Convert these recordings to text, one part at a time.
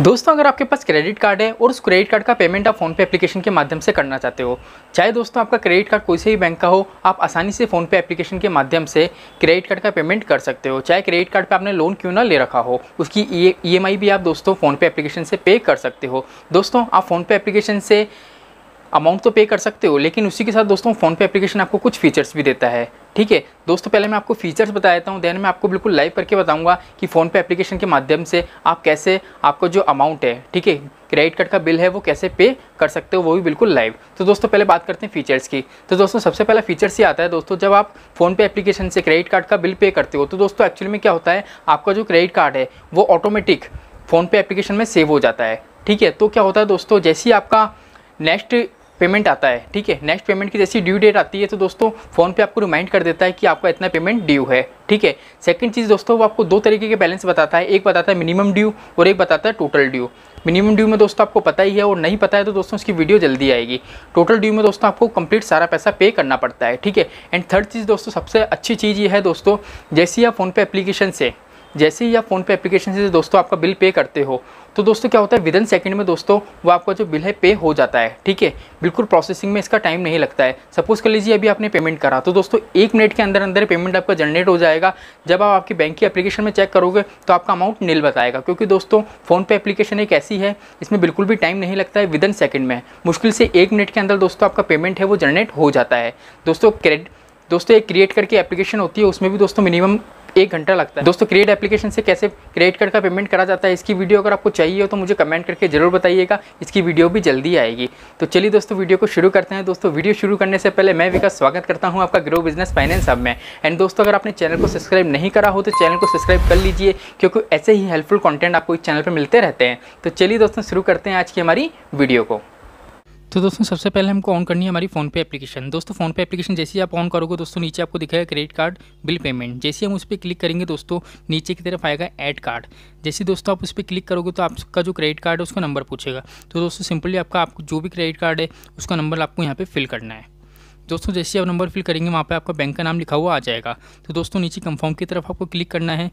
दोस्तों अगर आपके पास क्रेडिट कार्ड है और उस क्रेडिट कार्ड का पेमेंट आप फोनपे एप्लीकेशन के माध्यम से करना चाहते हो चाहे दोस्तों आपका क्रेडिट कार्ड कोई से भी बैंक का हो आप आसानी से फ़ोन पे एप्लीकेशन के माध्यम से क्रेडिट कार्ड का पेमेंट कर सकते हो चाहे क्रेडिट कार्ड पे आपने लोन क्यों ना ले रखा हो उसकी ई e, e भी आप दोस्तों फ़ोनपे एप्लीकेशन से पे कर सकते हो दोस्तों आप फ़ोनपे एप्लीकेशन से अमाउंट तो पे कर सकते हो लेकिन उसी के साथ दोस्तों फ़ोनपे एप्लीकेशन आपको कुछ फीचर्स भी देता है ठीक है दोस्तों पहले मैं आपको फीचर्स बता देता हूँ देन मैं आपको बिल्कुल लाइव करके बताऊँगा कि फ़ोनपे एप्लीकेशन के माध्यम से आप कैसे आपका जो अमाउंट है ठीक है क्रेडिट कार्ड का बिल है वो कैसे पे कर सकते हो वो भी बिल्कुल लाइव तो दोस्तों पहले बात करते हैं फीचर्स की तो दोस्तों सबसे पहला फीचर्स ये आता है दोस्तों जब आप फ़ोनपे एप्लीकेशन से क्रेडिट कार्ड का बिल पे करते हो तो दोस्तों एक्चुअली में क्या होता है आपका जो क्रेडिट कार्ड है वो ऑटोमेटिक फ़ोनपे एप्लीकेशन में सेव हो जाता है ठीक है तो क्या होता है दोस्तों जैसे ही आपका नेक्स्ट पेमेंट आता है ठीक है नेक्स्ट पेमेंट की जैसी ड्यू डेट आती है तो दोस्तों फ़ोन पे आपको रिमाइंड कर देता है कि आपका इतना पेमेंट ड्यू है ठीक है सेकंड चीज़ दोस्तों वो आपको दो तरीके के बैलेंस बताता है एक बताता है मिनिमम ड्यू और एक बताता है टोटल ड्यू मिनिमम ड्यू में दोस्तों आपको पता ही है और नहीं पता है तो दोस्तों उसकी वीडियो जल्दी आएगी टोटल ड्यू में दोस्तों आपको कंप्लीट सारा पैसा पे करना पड़ता है ठीक है एंड थर्ड चीज़ दोस्तों सबसे अच्छी चीज़ ये है दोस्तों जैसी आप फ़ोनपे एप्लीकेशन से जैसे ही आप फ़ोनपे एप्लीकेशन से दोस्तों आपका बिल पे करते हो तो दोस्तों क्या होता है विदिन सेकंड में दोस्तों वो आपका जो बिल है पे हो जाता है ठीक है बिल्कुल प्रोसेसिंग में इसका टाइम नहीं लगता है सपोज़ कर लीजिए अभी आपने पेमेंट करा तो दोस्तों एक मिनट के अंदर अंदर पेमेंट आपका जनरेट हो जाएगा जब आप आपकी बैंक की एप्लीकेशन में चेक करोगे तो आपका अमाउंट नील बताएगा क्योंकि दोस्तों फ़ोनपे एप्लीकेशन एक ऐसी है इसमें बिल्कुल भी टाइम नहीं लगता है विदिन सेकेंड में मुश्किल से एक मिनट के अंदर दोस्तों आपका पेमेंट है वो जनरेट हो जाता है दोस्तों क्रेडिट दोस्तों एक क्रिएट करके एप्लीकेशन होती है उसमें भी दोस्तों मिनिमम एक घंटा लगता है दोस्तों क्रिएट एप्लीकेशन से कैसे क्रेडिट कार्ड का पेमेंट करा जाता है इसकी वीडियो अगर आपको चाहिए हो तो मुझे कमेंट करके जरूर बताइएगा इसकी वीडियो भी जल्दी आएगी तो चलिए दोस्तों वीडियो को शुरू करते हैं दोस्तों वीडियो शुरू करने से पहले मैं विकास स्वागत करता हूँ आपका ग्रो बिजनेस फाइनेंस हब में एंड दोस्तों अगर आपने चैनल को सब्सक्राइब नहीं करा हो तो चैनल को सब्सक्राइब कर लीजिए क्योंकि ऐसे ही हेल्पफुल कॉन्टेंट आपको इस चैनल पर मिलते रहते हैं तो चलिए दोस्तों शुरू करते हैं आज की हमारी वीडियो को तो दोस्तों सबसे पहले हमको ऑन करनी है हमारी फोन पे एप्लीकेशन दोस्तों फोन पे एप्लीकेशन जैसे ही आप ऑन करोगे दोस्तों नीचे आपको दिखाएगा क्रेडिट कार्ड बिल पेमेंट जैसे हम उस पर क्लिक करेंगे दोस्तों नीचे की तरफ आएगा ऐड कार्ड जैसे दोस्तों आप उस पर क्लिक करोगे तो आपका जो क्रेडिट कार्ड है उसका नंबर पूछेगा तो दोस्तों सिंपली आपका आपको जो भी क्रेडिट कार्ड है उसका नंबर आपको यहाँ पर फिल करना है दोस्तों जैसे आप नंबर फिल करेंगे वहाँ पर आपका बैंक का नाम लिखा हुआ आ जाएगा तो दोस्तों नीचे कंफर्म की तरफ आपको क्लिक करना है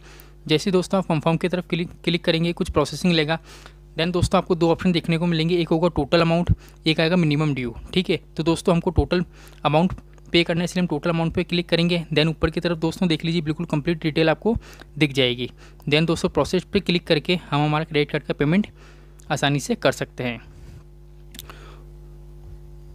जैसे दोस्तों आप कंफर्म की तरफ क्लिक क्लिक करेंगे कुछ प्रोसेसिंग लेगा देन दोस्तों आपको दो ऑप्शन देखने को मिलेंगे एक होगा टोटल अमाउंट एक आएगा मिनिमम ड्यू ठीक है तो दोस्तों हमको टोटल अमाउंट पे करना है इसलिए हम टोटल अमाउंट पे क्लिक करेंगे देन ऊपर की तरफ दोस्तों देख लीजिए बिल्कुल कंप्लीट डिटेल आपको दिख जाएगी देन दोस्तों प्रोसेस पे क्लिक करके हम हमारा क्रेडिट कार्ड का पेमेंट आसानी से कर सकते हैं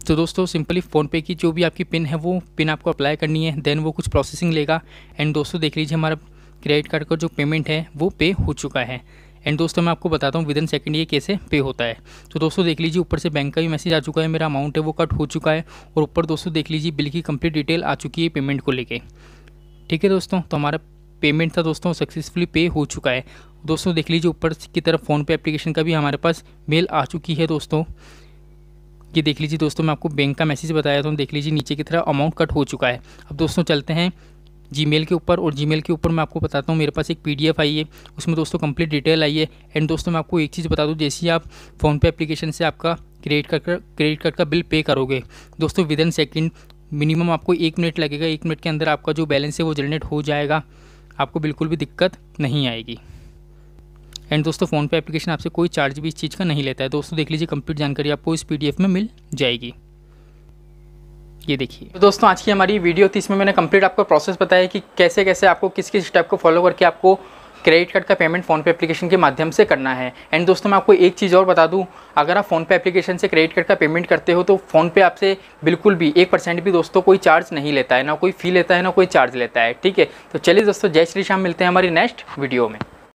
तो दोस्तों सिंपली फ़ोनपे की जो भी आपकी पिन है वो पिन आपको अप्लाई करनी है देन वो कुछ प्रोसेसिंग लेगा एंड दोस्तों देख लीजिए हमारा क्रेडिट कार्ड का जो पेमेंट है वो पे हो चुका है एंड दोस्तों मैं आपको बताता हूँ विद इन सेकेंड ये कैसे पे होता है तो दोस्तों देख लीजिए ऊपर से बैंक का भी मैसेज आ चुका है मेरा अमाउंट है वो कट हो चुका है और ऊपर दोस्तों देख लीजिए बिल की कंप्लीट डिटेल आ चुकी है पेमेंट को लेके ठीक है दोस्तों तो हमारा पेमेंट था दोस्तों सक्सेसफुली पे हो चुका है दोस्तों देख लीजिए ऊपर की तरफ फ़ोनपे एप्लीकेशन का भी हमारे पास मेल आ चुकी है दोस्तों ये देख लीजिए दोस्तों मैं आपको बैंक का मैसेज बताया था देख लीजिए नीचे की तरफ अमाउंट कट हो चुका है अब दोस्तों चलते हैं जीमेल के ऊपर और जीमेल के ऊपर मैं आपको बताता हूँ मेरे पास एक पीडीएफ आई है उसमें दोस्तों कंप्लीट डिटेल आई है एंड दोस्तों मैं आपको एक चीज़ बता दूँ जैसे आप फ़ोनपे एप्लीकेशन से आपका क्रेडिट कार्ड का क्रेडिट कार्ड का बिल पे करोगे दोस्तों विद इन सेकेंड मिनिमम आपको एक मिनट लगेगा एक मिनट के अंदर आपका जो बैलेंस है वो जनरेट हो जाएगा आपको बिल्कुल भी दिक्कत नहीं आएगी एंड दोस्तों फ़ोन पे एप्लीकेशन आपसे कोई चार्ज भी इस चीज़ का नहीं लेता है दोस्तों देख लीजिए कंप्लीट जानकारी आपको इस पीडीएफ में मिल जाएगी ये देखिए तो दोस्तों आज की हमारी वीडियो थी इसमें मैंने कंप्लीट आपको प्रोसेस बताया कि कैसे कैसे आपको किस किस स्टेप को फॉलो करके आपको क्रेडिट कार्ड का पेमेंट फ़ोन पे एप्लीकेशन के माध्यम से करना है एंड दोस्तों मैं आपको एक चीज़ और बता दूं अगर आप फ़ोन पे एप्लीकेशन से क्रेडिट कार्ड का पेमेंट करते हो तो फ़ोन पे आपसे बिल्कुल भी एक परसेंट भी दोस्तों कोई चार्ज नहीं लेता है ना कोई फ़ी लेता है ना कोई चार्ज लेता है ठीक है तो चलिए दोस्तों जय श्री श्याम मिलते हैं हमारी नेक्स्ट वीडियो में